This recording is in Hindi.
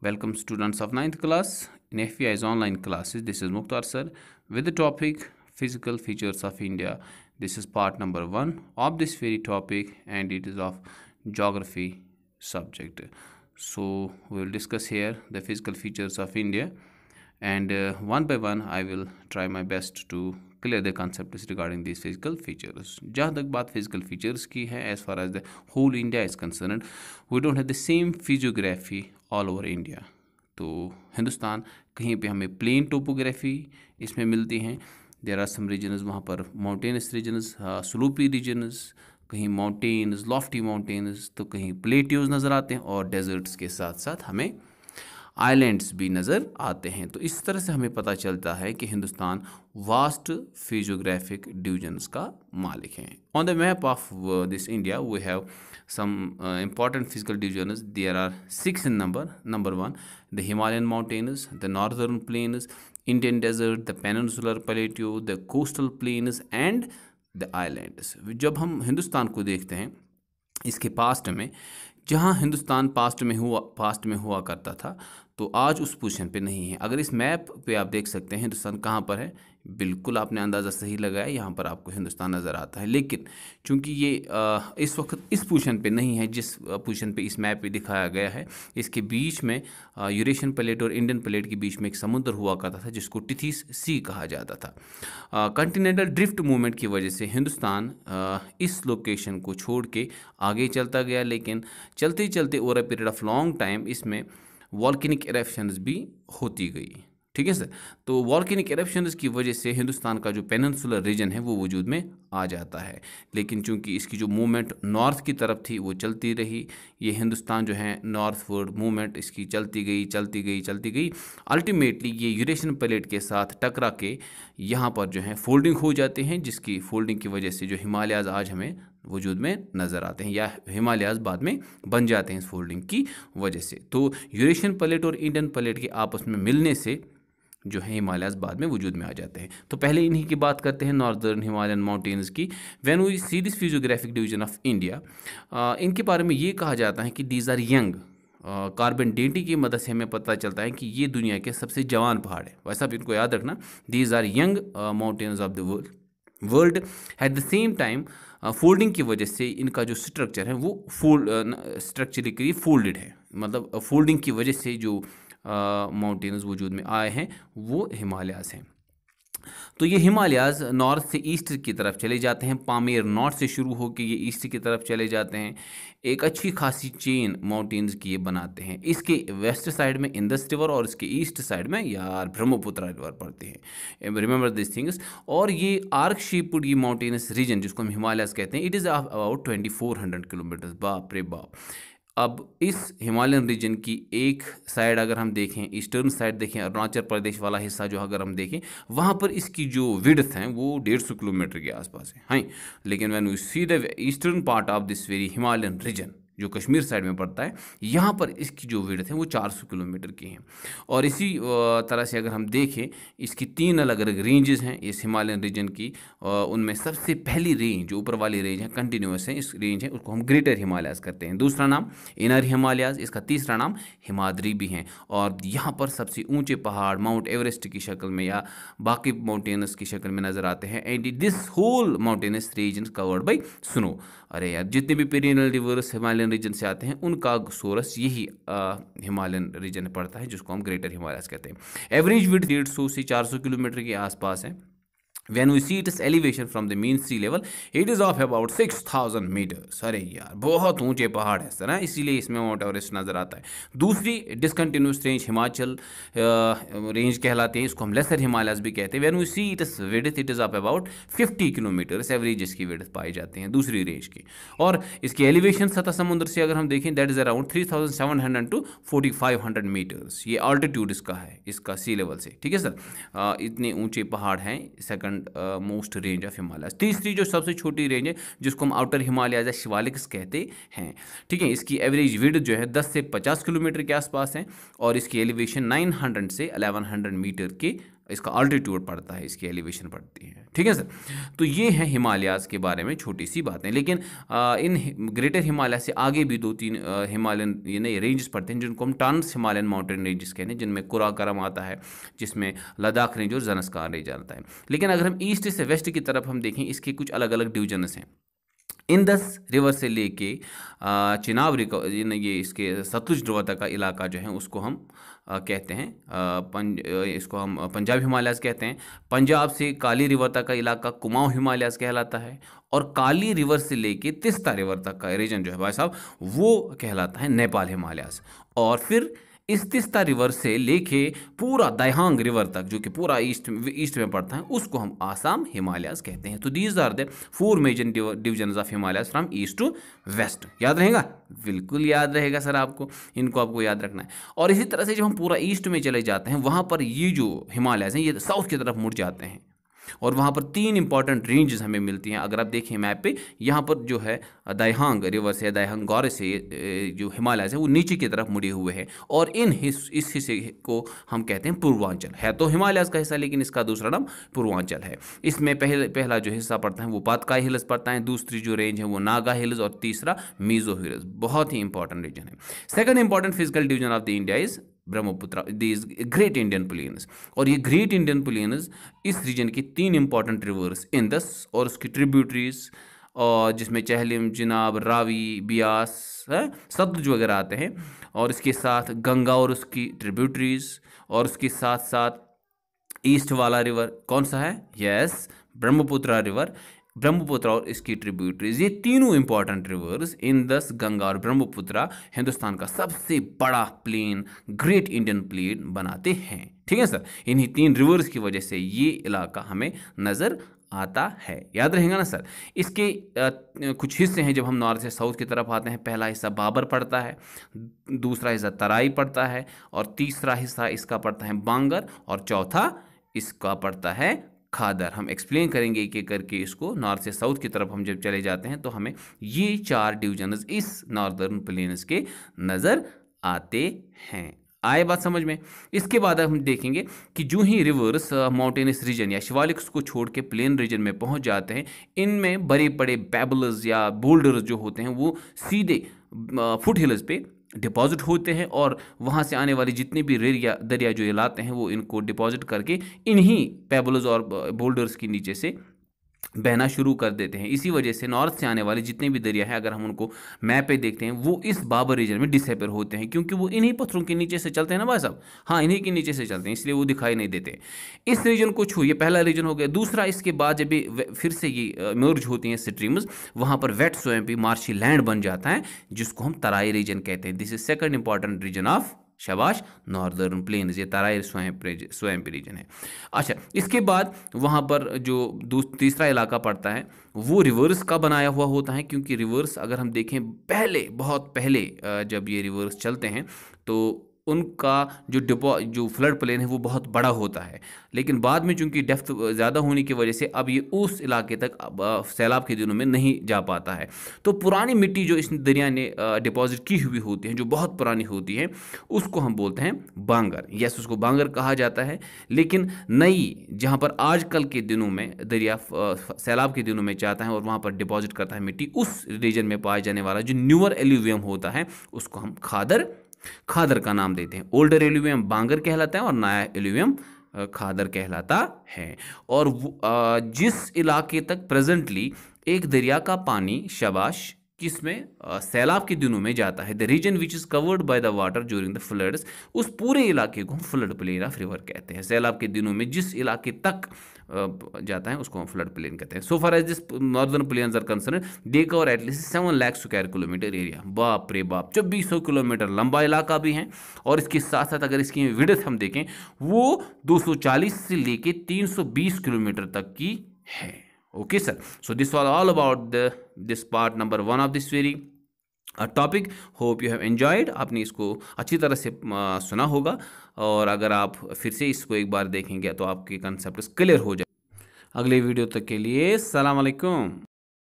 Welcome students of 9th class in FBI's online classes. This is Mukhtar sir with the topic Physical Features of India. This is part number 1 of this very topic and it is of geography subject. So we will discuss here the physical features of India and uh, one by one I will try my best to clear the concept regarding this physical features जहाँ तक बात फिजिकल फीचर्स की है as far as the whole India is concern we don't have the same physiography all over India तो हिंदुस्तान कहीं पर हमें प्लेन टोपोग्राफी इसमें मिलती हैं देर आर सम रीजनज वहाँ पर माउंटेनस रीजनज स्लोपी रीजनज कहीं माउंटेन्स लॉफ्टी माउंटेन्स तो कहीं प्लेट्यूज नज़र आते हैं और डेजर्ट्स के साथ साथ हमें आइलैंड्स भी नज़र आते हैं तो इस तरह से हमें पता चलता है कि हिंदुस्तान वास्ट फिजियोग्राफिक डिविजन्स का मालिक है on the map of this India we have some important physical divisions there are six in number number one the Himalayan mountains the northern plains Indian desert the peninsular plateau the coastal plains and the islands जब हम हिंदुस्तान को देखते हैं इसके पास्ट में जहाँ हिंदुस्तान पास्ट में हुआ पास्ट में हुआ करता था तो आज उस पोजिशन पे नहीं है अगर इस मैप पे आप देख सकते हैं हिंदुस्तान कहाँ पर है बिल्कुल आपने अंदाज़ा सही लगाया यहाँ पर आपको हिंदुस्तान नज़र आता है लेकिन चूंकि ये इस वक्त इस पोजिशन पे नहीं है जिस पोजीशन पे इस मैप पे दिखाया गया है इसके बीच में यूरेशियन प्लेट और इंडियन प्लेट के बीच में एक समुद्र हुआ करता था जिसको टिथिस सी कहा जाता था कंटिनेंटल ड्रिफ्ट मूवमेंट की वजह से हिंदुस्तान इस लोकेशन को छोड़ के आगे चलता गया लेकिन चलते चलते over a period of long time इसमें वॉल्किनिक इरेप्शंस भी होती गई ठीक है सर तो वॉल्केनिक एरप्शन की वजह से हिंदुस्तान का जो पेनसुलर रीजन है वो वजूद में आ जाता है लेकिन चूंकि इसकी जो मूवमेंट नॉर्थ की तरफ थी वो चलती रही ये हिंदुस्तान जो है नॉर्थ वर्ड मूवमेंट इसकी चलती गई चलती गई चलती गई अल्टीमेटली ये यूरेशन प्लेट के साथ टकरा के यहाँ पर जो है फोल्डिंग हो जाते हैं जिसकी फोल्डिंग की वजह से जो हिमालयाज आज हमें वजूद में नज़र आते हैं या हिमालयाज बाद में बन जाते हैं इस फोल्डिंग की वजह से तो यूरेशियन प्लेट और इंडियन प्लेट के आपस में मिलने से जो है हिमालयाज बाद में वजूद में आ जाते हैं तो पहले इन्हीं की बात करते हैं नॉर्दर्न हिमालयन माउंटेन्स की when we see this physiographic division of India इनके बारे में ये कहा जाता है कि दीज आर यंग कार्बन डेटी की मदद से हमें पता चलता है कि ये दुनिया के सबसे जवान पहाड़ है वैसे आप इनको याद रखना these are young mountains of the world world at the same time folding की वजह से इनका जो स्ट्रक्चर है वो फोल्ड स्ट्रक्चरली फोल्डेड है मतलब फोल्डिंग की वजह से जो माउंटेन्स वजूद में आए हैं वो हिमालयाज़ हैं तो ये हिमालयाज़ नॉर्थ से ईस्ट की तरफ चले जाते हैं पामेर नॉर्थ से शुरू होकर ये ईस्ट की तरफ चले जाते हैं एक अच्छी खासी चेन माउंटेन्स की ये बनाते हैं इसके वेस्ट साइड में इंदस रिवर और इसके ईस्ट साइड में यार ब्रह्मपुत्र रिवर पड़ते हैं रिमेंबर दिस थिंग्स और ये आर्क शेपड ये माउंटेनस रीजन जिसको हम हिमालयाज कहते हैं it is about twenty four hundred kilometres बाप रे बाप अब इस हिमालयन रीजन की एक साइड अगर हम देखें ईस्टर्न साइड देखें अरुणाचल प्रदेश वाला हिस्सा जो अगर हम देखें वहाँ पर इसकी जो विड्थ है वो डेढ़ सौ किलोमीटर के आसपास है हैं लेकिन when you see the eastern part of this very Himalayan region जो कश्मीर साइड में पड़ता है यहाँ पर इसकी जो विड़थ है वो 400 किलोमीटर की है और इसी तरह से अगर हम देखें इसकी तीन अलग अलग रेंजेस हैं इस हिमालयन रीजन की उनमें सबसे पहली रेंज ऊपर वाली रेंज है कंटिन्यूस है इस रेंज है उसको हम ग्रेटर हिमालयाज करते हैं दूसरा नाम इनर हिमालयाज इसका तीसरा नाम हिमाद्री भी है और यहाँ पर सबसे ऊँचे पहाड़ माउंट एवरेस्ट की शक्ल में या बाकी माउंटेनस की शक्ल में नज़र आते हैं and this whole mountainous region covered by snow अरे यार जितने भी पेरिनल रिवर्स हिमालयन रीजन से आते हैं उनका सोरस यही हिमालयन रीजन पड़ता है जिसको हम ग्रेटर हिमालय कहते हैं एवरेज विथ डेढ़ सौ से चार सौ किलोमीटर के आसपास है when when see its elevation from the mean sea level it is of about six thousand metres अरे यार बहुत ऊंचे पहाड़ है सर इसीलिए इसमें माउंट एवरेस्ट नज़र आता है दूसरी डिसकंटिन्यूस रेंज हिमाचल रेंज कहलाते हैं इसको हम लेसर हिमालयस भी कहते हैं when we see it is width it is of about fifty kilometres average इसकी विडथ पाई जाते हैं दूसरी रेंज की और इसकी एलिवेशन सतह समुद्र से अगर हम देखें that is around three thousand seven hundred to forty five hundred metres ये ऑल्टीट्यूड इसका है इसका सी लेवल से ठीक है सर इतने ऊँचे पहाड़ हैं second second most range of Himalaya तीसरी जो सबसे छोटी रेंज है जिसको हम आउटर हिमालय या शिवालिक्स कहते हैं ठीक है इसकी एवरेज विड जो है दस से पचास किलोमीटर के आसपास है और इसकी एलिवेशन नाइन हंड्रेड से अलेवन हंड्रेड मीटर के इसका अल्टीट्यूड पड़ता है इसकी एलिवेशन पड़ती है ठीक है सर तो ये है हिमालयाज के बारे में छोटी सी बातें लेकिन आ, इन ग्रेटर हिमालय से आगे भी दो तीन हिमालयन ये नए रेंजेस पड़ते हैं जिनको हम ट्रांस हिमालयन माउंटेन रेंजेस कहते हैं जिनमें कुराकरम आता है जिसमें लद्दाख रेंज और जनस्कार रेंज आता है लेकिन अगर हम ईस्ट से वेस्ट की तरफ हम देखें इसके कुछ अलग अलग डिविजन्स हैं इंदस रिवर से लेके चिनाब ये इसके सतलुज नर्मदा का इलाका जो है उसको हम कहते हैं पंज इसको हम पंजाब हिमालयाज कहते हैं पंजाब से काली रिवर तक का इलाका कुमाऊं हिमालयाज कहलाता है और काली रिवर से लेके तिस्ता रिवर तक का रीजन जो है भाई साहब वो कहलाता है नेपाल हिमालयस और फिर तिस्ता रिवर से लेके पूरा दायहांग रिवर तक जो कि पूरा ईस्ट ईस्ट में पड़ता है उसको हम आसाम हिमालयस कहते हैं तो these are the four major division of Himalaya from east to west याद रहेगा बिल्कुल याद रहेगा सर आपको इनको आपको याद रखना है और इसी तरह से जब हम पूरा ईस्ट में चले जाते हैं वहाँ पर ये जो हिमालयस हैं ये साउथ की तरफ मुड़ जाते हैं और वहाँ पर तीन इंपॉर्टेंट रेंजेस हमें मिलती हैं अगर आप देखें मैप पे यहाँ पर जो है दायहांग रिवर से दायहांग गौर से जो हिमालय से वो नीचे की तरफ मुड़े हुए हैं और इन हिस, इस हिस्से को हम कहते हैं पूर्वांचल है तो हिमालय का हिस्सा लेकिन इसका दूसरा नाम पूर्वांचल है इसमें पहले पहला जो हिस्सा पड़ता है वो पातकाई हिल्स पड़ता है दूसरी जो रेंज है वो नागा हिल्स और तीसरा मीजो हिल्स बहुत ही इंपॉर्टेंट रीजन है second important physical division of the India is Brahmaputra these great Indian plains और ये ग्रेट इंडियन प्लेन्स इस रीजन के तीन इंपॉर्टेंट रिवर्स इंदस और उसकी ट्रिब्यूटरीज और जिसमें चहलिम जिनाब रावी ब्यास है सतलुज वगैरह आते हैं और इसके साथ गंगा और उसकी ट्रिब्यूटरीज और उसके साथ साथ ईस्ट वाला रिवर कौन सा है यस ब्रह्मपुत्रा रिवर ब्रह्मपुत्र और इसकी ट्रिब्यूटरीज ये तीनों इंपॉर्टेंट रिवर्स इन दस गंगा और ब्रह्मपुत्र हिंदुस्तान का सबसे बड़ा प्लेन ग्रेट इंडियन प्लेन बनाते हैं ठीक है सर इन्हीं तीन रिवर्स की वजह से ये इलाका हमें नज़र आता है याद रहेगा ना सर इसके आ, कुछ हिस्से हैं जब हम नॉर्थ से साउथ की तरफ आते हैं पहला हिस्सा बाबर पड़ता है दूसरा हिस्सा तराई पड़ता है और तीसरा हिस्सा इसका पड़ता है बांगर और चौथा इसका पड़ता है खादर हम एक्सप्लेन करेंगे एक एक करके इसको नॉर्थ से साउथ की तरफ हम जब चले जाते हैं तो हमें ये चार डिविजनस इस नॉर्दर्न प्लेन्स के नज़र आते हैं आए बात समझ में इसके बाद हम देखेंगे कि जो ही रिवर्स माउंटेनस रीजन या शिवालिक्स को छोड़ के प्लेन रीजन में पहुंच जाते हैं इनमें बड़े बड़े बैबल्स या बोल्डर्स जो होते हैं वो सीधे फुट हिल्स पे डिपॉजिट होते हैं और वहाँ से आने वाली जितनी भी रेरिया दरिया जो ये लाते हैं वो इनको डिपॉजिट करके इन्हीं पेबल्स और बोल्डर्स के नीचे से बहना शुरू कर देते हैं इसी वजह से नॉर्थ से आने वाले जितने भी दरिया हैं अगर हम उनको मैप पे देखते हैं वो इस बाबर रीजन में डिसपेयर होते हैं क्योंकि वो इन्हीं पत्थरों के नीचे से चलते हैं ना भाई साहब हाँ इन्हीं के नीचे से चलते हैं इसलिए वो दिखाई नहीं देते इस रीजन को छू ये पहला रीजन हो गया दूसरा इसके बाद जब फिर से ये मर्ज होती हैं स्ट्रीम्स वहाँ पर वेट स्वयं भी मार्शी लैंड बन जाता है जिसको हम तराई रीजन कहते हैं this is second important region of शबाश नॉर्दर्न प्लेन ये तराई स्वयं स्वयं रीजन है अच्छा इसके बाद वहाँ पर जो तीसरा इलाका पड़ता है वो रिवर्स का बनाया हुआ होता है क्योंकि रिवर्स अगर हम देखें पहले बहुत पहले जब ये रिवर्स चलते हैं तो उनका जो डिपो जो फ्लड प्लेन है वो बहुत बड़ा होता है लेकिन बाद में चूंकि डेफ्थ ज़्यादा होने की वजह से अब ये उस इलाके तक सैलाब के दिनों में नहीं जा पाता है तो पुरानी मिट्टी जो इस दरिया ने डिपॉजिट की हुई होती है जो बहुत पुरानी होती है उसको हम बोलते हैं बांगर यस उसको बांगर कहा जाता है लेकिन नई जहाँ पर आजकल के दिनों में दरिया सैलाब के दिनों में जाता है और वहाँ पर डिपॉजिट करता है मिट्टी उस रीजन में पाया जाने वाला जो न्यूअर एल्यूवियम होता है उसको हम खादर खादर का नाम देते हैं ओल्डर एल्यूवियम बांगर कहलाता है और नया एल्यूवियम खादर कहलाता है और जिस इलाके तक प्रेजेंटली एक दरिया का पानी शबाश किस में सैलाब के दिनों में जाता है the region which is covered by the water during the floods उस पूरे इलाके को हम फ्लड प्लेन ऑफ रिवर कहते हैं सैलाब के दिनों में जिस इलाके तक जाता है उसको हम फ्लड प्लेन कहते हैं so far as this northern plains are concern they cover at least seven lakh square kilometre area बाप रे बाप चौबीस सौ किलोमीटर लंबा इलाका भी है और इसके साथ साथ अगर इसकी विडथ हम देखें वो दो सौ चालीस से लेके बीस किलोमीटर तक की है okay sir so this was all about the this part number one of this theory topic hope you have enjoyed आपने इसको अच्छी तरह से सुना होगा और अगर आप फिर से इसको एक बार देखेंगे तो आपके कंसेप्ट क्लियर हो जाए अगले वीडियो तक के लिए सलाम